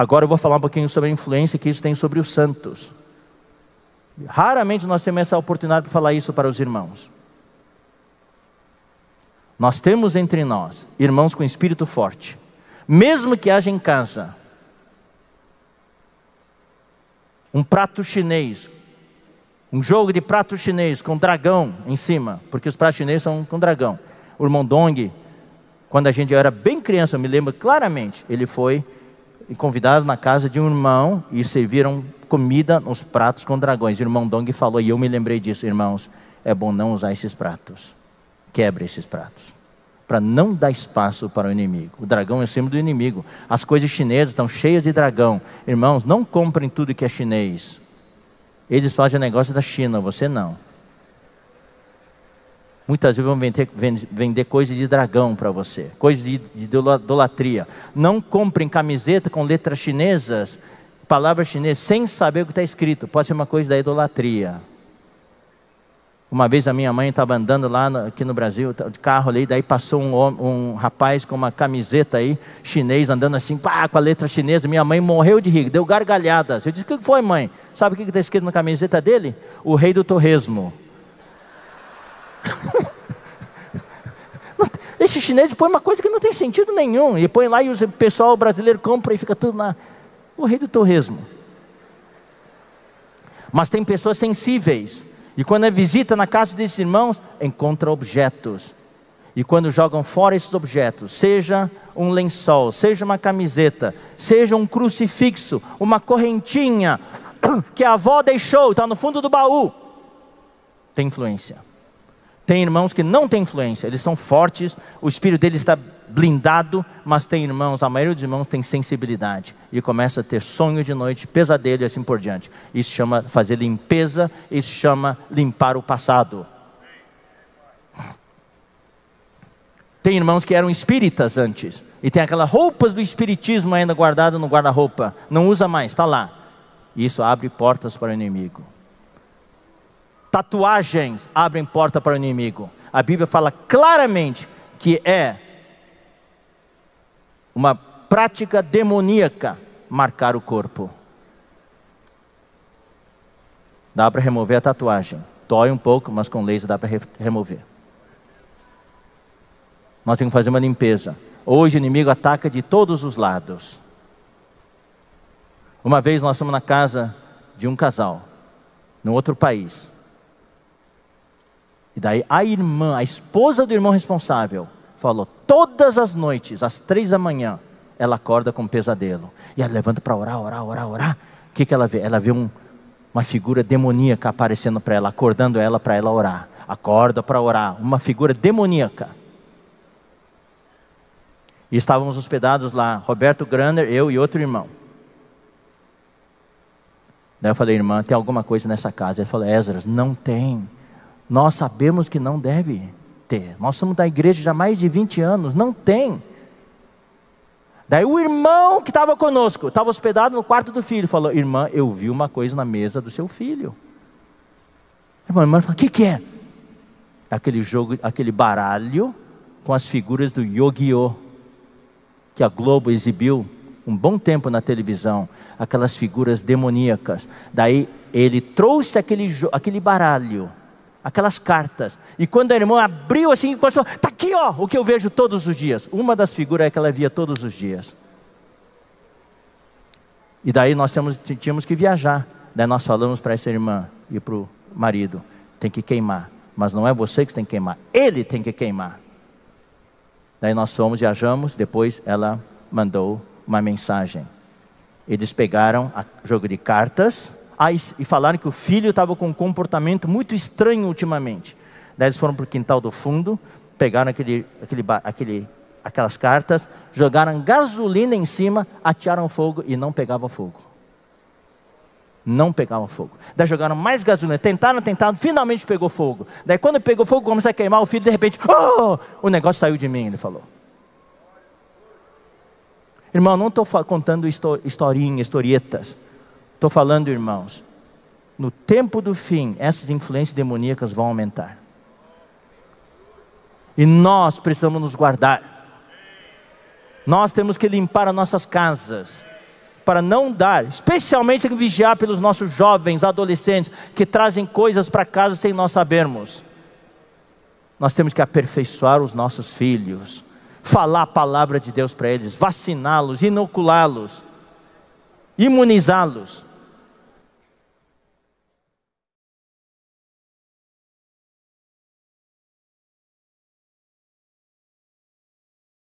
Agora eu vou falar um pouquinho sobre a influência que isso tem sobre os santos. Raramente nós temos essa oportunidade para falar isso para os irmãos. Nós temos entre nós irmãos com espírito forte, mesmo que haja em casa um prato chinês, um jogo de prato chinês com dragão em cima, porque os pratos chineses são com dragão. O irmão Dong, quando a gente era bem criança, eu me lembro claramente, ele foi e convidaram na casa de um irmão e serviram comida nos pratos com dragões. O irmão Dong falou, e eu me lembrei disso, irmãos, é bom não usar esses pratos. Quebre esses pratos. Para não dar espaço para o inimigo. O dragão é símbolo do inimigo. As coisas chinesas estão cheias de dragão. Irmãos, não comprem tudo que é chinês. Eles fazem negócio da China, você não. Muitas vezes vão vender, vender coisas de dragão para você, coisas de, idolatria. Não comprem camiseta com letras chinesas, palavras chinesas, sem saber o que está escrito. Pode ser uma coisa da idolatria. Uma vez a minha mãe estava andando lá no, aqui no Brasil, tá, de carro ali, daí passou um, um, rapaz com uma camiseta aí, chinês, andando assim, pá, com a letra chinesa. Minha mãe morreu de rir, deu gargalhadas. Eu disse: O que foi, mãe? Sabe o que está escrito na camiseta dele? O rei do torresmo. esses chineses põem uma coisa que não tem sentido nenhum. E põe lá e o pessoal brasileiro compra e fica tudo na. O rei do torresmo. Mas tem pessoas sensíveis. E quando é visita na casa desses irmãos, encontra objetos. E quando jogam fora esses objetos, seja um lençol, seja uma camiseta, seja um crucifixo, uma correntinha que a avó deixou, está no fundo do baú, tem influência. Tem irmãos que não têm influência, eles são fortes, o espírito deles está blindado, mas tem irmãos, a maioria dos irmãos tem sensibilidade e começa a ter sonho de noite, pesadelo e assim por diante. Isso chama fazer limpeza, isso chama limpar o passado. Tem irmãos que eram espíritas antes e tem aquelas roupas do espiritismo ainda guardado no guarda-roupa, não usa mais, está lá. Isso abre portas para o inimigo. Tatuagens abrem porta para o inimigo. A Bíblia fala claramente que é uma prática demoníaca marcar o corpo. Dá para remover a tatuagem. Dói um pouco, mas com laser dá para re remover. Nós temos que fazer uma limpeza. Hoje o inimigo ataca de todos os lados. Uma vez nós fomos na casa de um casal, num outro país. E daí a irmã, a esposa do irmão responsável, falou: todas as noites, às três da manhã, ela acorda com um pesadelo. E ela levanta para orar, orar, orar, orar. O que, que ela vê? Ela vê um, uma figura demoníaca aparecendo para ela, acordando ela para ela orar. Acorda para orar. Uma figura demoníaca. E estávamos hospedados lá, Roberto Graner, eu e outro irmão. Daí eu falei, irmã, tem alguma coisa nessa casa? Ele falou, Ezra não tem. Nós sabemos que não deve ter. Nós somos da igreja já há mais de 20 anos, não tem. Daí o irmão que estava conosco, estava hospedado no quarto do filho, falou: Irmã, eu vi uma coisa na mesa do seu filho. A irmã, irmã falou: O que, que é? Aquele jogo, aquele baralho com as figuras do yu que a Globo exibiu um bom tempo na televisão, aquelas figuras demoníacas. Daí ele trouxe aquele, aquele baralho aquelas cartas. E quando a irmã abriu assim, está aqui ó, o que eu vejo todos os dias. Uma das figuras é que ela via todos os dias. E daí nós temos, tínhamos que viajar. Daí nós falamos para essa irmã e para o marido: tem que queimar. Mas não é você que tem que queimar, ele tem que queimar. Daí nós fomos, viajamos. Depois ela mandou uma mensagem. Eles pegaram o jogo de cartas ah, e falaram que o filho estava com um comportamento muito estranho ultimamente. Daí eles foram para o quintal do fundo, pegaram aquele, aquele, aquele, aquelas cartas, jogaram gasolina em cima, atearam fogo e não pegava fogo. Não pegava fogo. Daí jogaram mais gasolina, tentaram, tentaram, finalmente pegou fogo. Daí quando pegou fogo, começou a queimar o filho, de repente, oh! o negócio saiu de mim, ele falou. Irmão, não estou contando historinhas, historietas. Estou falando, irmãos, no tempo do fim, essas influências demoníacas vão aumentar. E nós precisamos nos guardar. Nós temos que limpar as nossas casas para não dar, especialmente tem vigiar pelos nossos jovens, adolescentes que trazem coisas para casa sem nós sabermos. Nós temos que aperfeiçoar os nossos filhos, falar a palavra de Deus para eles, vaciná-los, inoculá-los, imunizá-los.